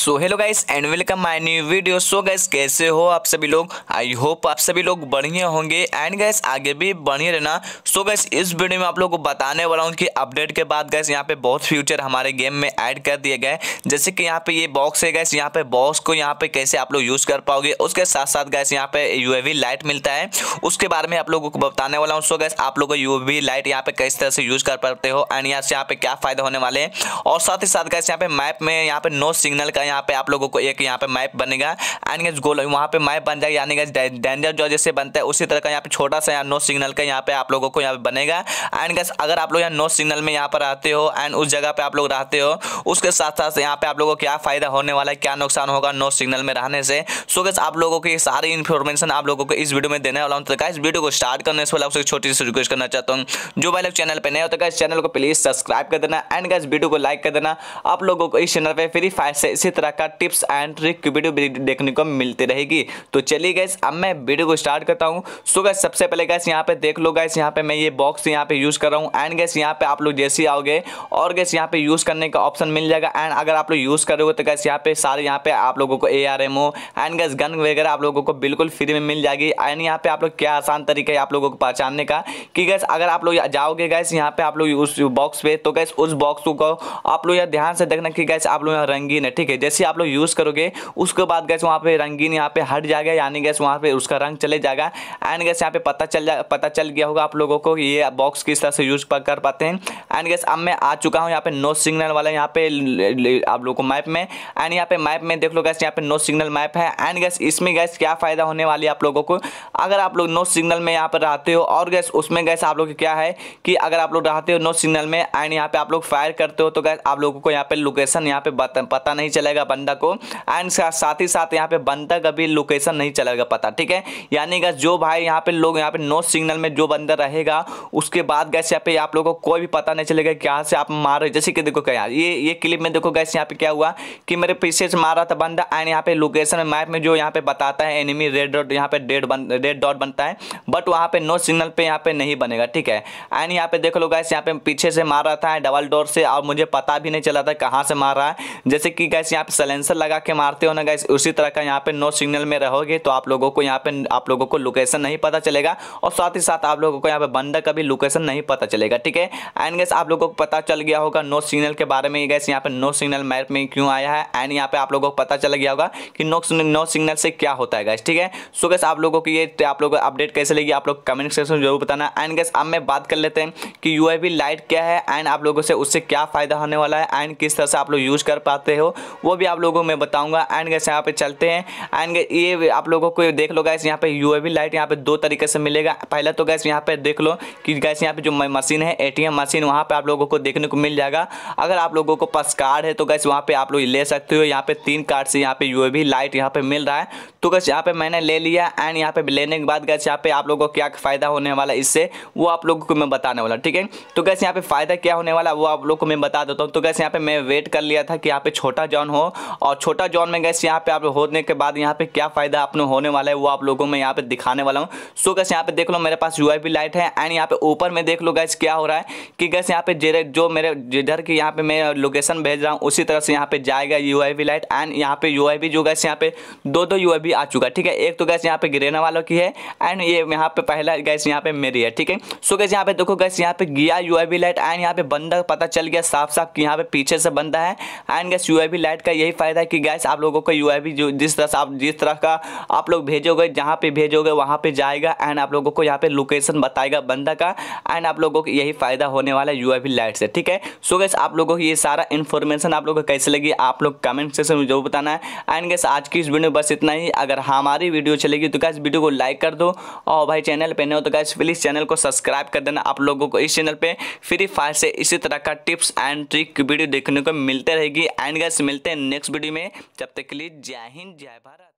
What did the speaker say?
so hello guys and welcome my new video so guys कैसे हो आप सभी लोग आई होप आप सभी लोग बढ़िया होंगे एंड गाइस आगे भी बढ़िया रहना सो so गाइस इस वीडियो में आप लोगों को बताने वाला हूँ कि अपडेट के बाद गाइस यहाँ पे बहुत फ्यूचर हमारे गेम में ऐड कर दिए गए जैसे कि यहाँ पे ये बॉक्स है गैस यहाँ पे बॉक्स को यहाँ पे कैसे आप लोग यूज़ कर पाओगे उसके साथ साथ गैस यहाँ पे यू लाइट मिलता है उसके बारे में आप लोगों को बताने वाला हूँ सो गैस आप लोग यू लाइट यहाँ पे किस तरह से यूज़ कर पाते हो एंड यहाँ से यहाँ पे क्या फ़ायदा होने वाले हैं और साथ ही साथ गैस यहाँ पे मैप में यहाँ पे नो सिग्नल का का यहाँ पे आप लोगों को एक यहाँ पे मैप बनेगा एंड गेज गोल वहाँ पे मैप बन जाएगा यानी गेज डेंजर जो जैसे बनता है उसी तरह का यहाँ पे छोटा सा यहाँ नो सिग्नल का यहाँ पे आप लोगों को यहाँ पे बनेगा एंड गेज अगर आप लोग यहाँ नो सिग्नल में यहाँ पर आते हो एंड उस जगह पर आप लोग रहते हो उसके साथ साथ यहाँ पे आप लोगों को क्या फ़ायदा होने वाला है क्या नुकसान होगा नो सिग्नल में रहने से सो गेस आप लोगों की सारी इन्फॉर्मेशन आप लोगों को इस वीडियो में देने वाला हूँ तो इस वीडियो को स्टार्ट करने से आपसे छोटी सी रिक्वेस्ट करना चाहता हूँ जो भाई लोग चैनल पर नए होते तो इस चैनल को प्लीज़ सब्सक्राइब कर देना एंड गैस वीडियो को लाइक कर देना आप लोगों को इस चैनल पर फ्री फायर से इसी इसी तरह का टिप्स एंड ट्रिक की वीडियो देखने को मिलती रहेगी तो चलिए गैस अब मैं वीडियो को स्टार्ट करता हूँ सो गैस सबसे पहले गैस यहाँ पे देख लो गैस यहाँ पे मैं ये बॉक्स यहाँ पे यूज़ कर रहा हूँ एंड गैस यहाँ पे आप लोग जैसे आओगे और गैस यहाँ पे यूज़ करने का ऑप्शन मिल जाएगा एंड अगर आप लोग यूज़ करोगे तो गैस यहाँ पे सारे यहाँ पे आप लोगों को A R M O and gas gun वगैरह आप लोगों को बिल्कुल फ्री में मिल जाएगी एंड यहाँ पे आप लोग क्या आसान तरीके आप लोगों को पहचानने का कि गैस अगर आप लोग जाओगे गैस यहाँ पे आप लोग उस बॉक्स पे तो गैस उस बॉक्स को आप लोग यहाँ ध्यान से देखना कि गैस आप लोग यहाँ रंगीन है ठीक है जैसे आप लोग यूज़ करोगे उसके बाद गैस वहाँ पे रंगीन यहाँ पे हट जाएगा यानी गैस वहाँ पे उसका रंग चले जाएगा एंड गैस यहाँ पे पता चल जा पता चल गया होगा आप लोगों को ये बॉक्स किस तरह से यूज़ कर पाते हैं एंड गैस अब मैं आ चुका हूँ यहाँ पे नो सिग्नल वाला यहाँ पे आप लोगों को मैप में एंड यहाँ पे मैप में देख लो गैस यहाँ पे नो सिग्नल मैप है एंड गैस इसमें गैस क्या फ़ायदा होने वाली है आप लोगों को अगर आप लोग नो सिग्नल में यहाँ पर रहते हो और गैस उसमें गैस आप लोग क्या है कि अगर आप लोग रहते हो नो सिग्नल में एंड यहाँ पे आप लोग फायर करते हो तो गैस आप लोगों को यहाँ पे लोकेशन यहाँ पे पता नहीं चला चलेगा बंदा को एंड साथ ही साथ यहाँ पे बंदा का भी लोकेशन नहीं चलेगा पता ठीक है यानी गैस जो भाई यहाँ पे लोग यहाँ पे नो सिग्नल में जो बंदा रहेगा उसके बाद गैस यहाँ पे आप लोगों को कोई भी पता नहीं चलेगा कि से आप मार रहे जैसे कि देखो क्या ये ये क्लिप में देखो गैस यहाँ पे क्या हुआ कि मेरे पीछे से मारा था बंदा एंड यहाँ पे लोकेशन मैप में जो यहाँ पे बताता है एनिमी रेड डॉट यहाँ पे डेड बन रेड डॉट बनता है बट वहाँ पे नो सिग्नल पे यहाँ पे नहीं बनेगा ठीक है एंड यहाँ पे देख लो गैस यहाँ पे पीछे से मार रहा था डबल डोर से और मुझे पता भी नहीं चला था कहाँ से मार रहा है जैसे कि गैस यहाँ आप सलेंसर लगा के मारते हो ना गाइस उसी तरह का यहाँ पे नो सिग्नल में रहोगे तो आप लोगों को यहाँ पे आप लोगों को लोकेशन नहीं पता चलेगा और साथ ही साथ आप लोगों को यहाँ पे बंदा का भी लोकेशन नहीं पता चलेगा ठीक है एंड गैस आप लोगों को पता चल गया होगा नो सिग्नल के बारे में गैस यहाँ पे नो सिग्नल मैप में क्यों आया है एंड यहाँ पे आप लोगों को पता चल गया होगा कि नो नो सिग्नल से क्या होता है गैस ठीक है सो गैस आप लोगों की ये आप लोगों को अपडेट कैसे लगी आप लोग कमेंट सेक्शन में जरूर बताना एंड गैस अब मैं बात कर लेते हैं कि यू लाइट क्या है एंड आप लोगों से उससे क्या फ़ायदा होने वाला है एंड किस तरह से आप लोग यूज़ कर पाते हो वो भी आप लोगों में बताऊंगा एंड गैस यहाँ पे चलते हैं एंड ये आप लोगों को देख लो गैस यहाँ पे यू लाइट यहाँ पे दो तरीके से मिलेगा पहला तो गैस यहाँ पे देख लो कि गैस यहाँ पे जो मशीन है ए मशीन वहाँ पर आप लोगों को देखने को मिल जाएगा अगर आप लोगों को पास कार्ड है तो गैस वहाँ पर आप लोग ले सकते हो यहाँ पे तीन कार्ड से यहाँ पे यू लाइट यहाँ पे मिल रहा है तो कैसे यहाँ पे मैंने ले लिया एंड यहाँ पे लेने के बाद कैसे यहाँ पे आप लोगों को क्या फ़ायदा होने वाला इससे वो आप लोगों को मैं बताने वाला ठीक है तो कैसे यहाँ पे फ़ायदा क्या होने वाला वो आप लोग को मैं बता देता हूँ तो कैसे यहाँ पे मैं वेट कर लिया था कि यहाँ पे छोटा जॉन हो और छोटा जॉन में कैसे यहाँ पे आप होने के बाद यहाँ पे क्या फ़ायदा आपने होने वाला है वो आप लोगों को यहाँ पे दिखाने वाला हूँ सो कैसे यहाँ पे देख लो मेरे पास यू लाइट है एंड यहाँ पे ऊपर में देख लो गैस क्या हो रहा है कि गैस यहाँ पे जो मेरे जिधर की यहाँ पे मैं लोकेशन भेज रहा हूँ उसी तरह से यहाँ पे जाएगा यू लाइट एंड यहाँ पे यू जो गैस यहाँ पे दो दो यू भी आ चुका है ठीक है एक तो गैस यहाँ पे गिरेना वालों की है एंड ये यहाँ पे पहला गैस यहाँ पे मेरी है ठीक है सो गैस यहाँ पे देखो गैस यहाँ पे गया यू लाइट एंड यहाँ पे बंदा पता चल गया साफ साफ कि यहाँ पे पीछे से बंदा है एंड गैस यू लाइट का यही फायदा है कि गैस आप लोगों को यू जो जिस तरह से आप जिस तरह का आप लोग भेजोगे जहाँ पे भेजोगे वहाँ पे जाएगा एंड आप लोगों को यहाँ पे लोकेशन बताएगा बंदा का एंड आप लोगों को यही फायदा होने वाला है यू लाइट से ठीक है सो गैस आप लोगों को ये सारा इन्फॉर्मेशन आप लोगों को कैसे लगी आप लोग कमेंट सेक्शन में जो बताना है एंड गैस आज की इस वीडियो में बस इतना ही अगर हमारी वीडियो चलेगी तो कैसे वीडियो को लाइक कर दो और भाई चैनल पर नहीं हो तो कैसे प्लीज़ चैनल को सब्सक्राइब कर देना आप लोगों को इस चैनल पर फ्री फायर से इसी तरह का टिप्स एंड ट्रिक वीडियो देखने को मिलते रहेगी एंड गैस मिलते हैं नेक्स्ट वीडियो में जब तक के लिए जय हिंद जय भारत